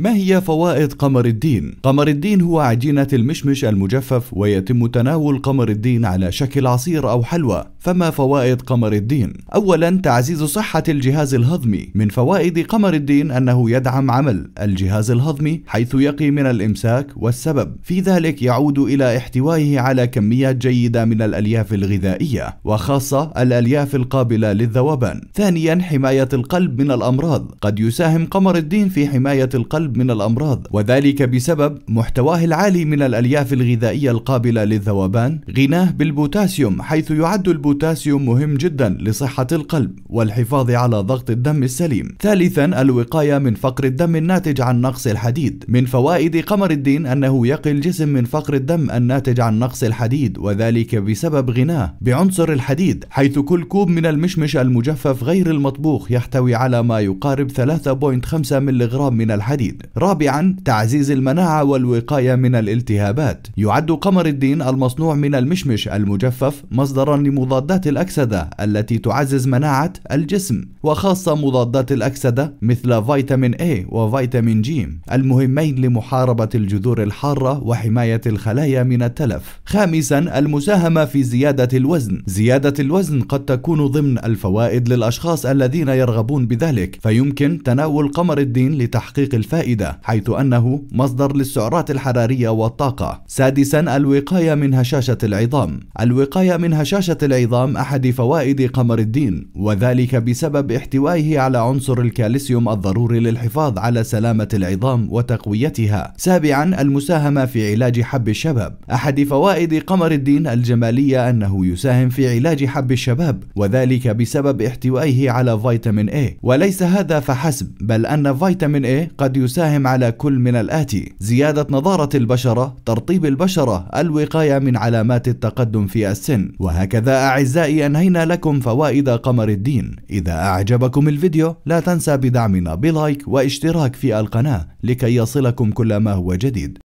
ما هي فوائد قمر الدين؟ قمر الدين هو عجينة المشمش المجفف ويتم تناول قمر الدين على شكل عصير أو حلوى فما فوائد قمر الدين أولا تعزيز صحة الجهاز الهضمي من فوائد قمر الدين أنه يدعم عمل الجهاز الهضمي حيث يقي من الإمساك والسبب في ذلك يعود إلى احتوائه على كميات جيدة من الألياف الغذائية وخاصة الألياف القابلة للذوبان ثانيا حماية القلب من الأمراض قد يساهم قمر الدين في حماية القلب من الأمراض وذلك بسبب محتواه العالي من الألياف الغذائية القابلة للذوبان غناه بالبوتاسيوم حيث يعد البوتاسيوم البوتاسيوم مهم جدا لصحة القلب والحفاظ على ضغط الدم السليم ثالثا الوقاية من فقر الدم الناتج عن نقص الحديد من فوائد قمر الدين أنه يقي الجسم من فقر الدم الناتج عن نقص الحديد وذلك بسبب غناه بعنصر الحديد حيث كل كوب من المشمش المجفف غير المطبوخ يحتوي على ما يقارب 3.5 ملغرام من الحديد رابعا تعزيز المناعة والوقاية من الالتهابات يعد قمر الدين المصنوع من المشمش المجفف مصدرا لمضادات مضادات الأكسدة التي تعزز مناعة الجسم وخاصة مضادات الأكسدة مثل فيتامين A وفيتامين G المهمين لمحاربة الجذور الحارة وحماية الخلايا من التلف خامسا المساهمة في زيادة الوزن زيادة الوزن قد تكون ضمن الفوائد للأشخاص الذين يرغبون بذلك فيمكن تناول قمر الدين لتحقيق الفائدة حيث أنه مصدر للسعرات الحرارية والطاقة سادسا الوقاية من هشاشة العظام الوقاية من هشاشة العظام العظام أحد فوائد قمر الدين وذلك بسبب احتوائه على عنصر الكالسيوم الضروري للحفاظ على سلامة العظام وتقويتها سابعا المساهمة في علاج حب الشباب أحد فوائد قمر الدين الجمالية أنه يساهم في علاج حب الشباب وذلك بسبب احتوائه على فيتامين A وليس هذا فحسب بل أن فيتامين A قد يساهم على كل من الآتي زيادة نضارة البشرة ترطيب البشرة الوقاية من علامات التقدم في السن وهكذا أعد أعزائي أنهينا لكم فوائد قمر الدين إذا أعجبكم الفيديو لا تنسى بدعمنا بلايك واشتراك في القناة لكي يصلكم كل ما هو جديد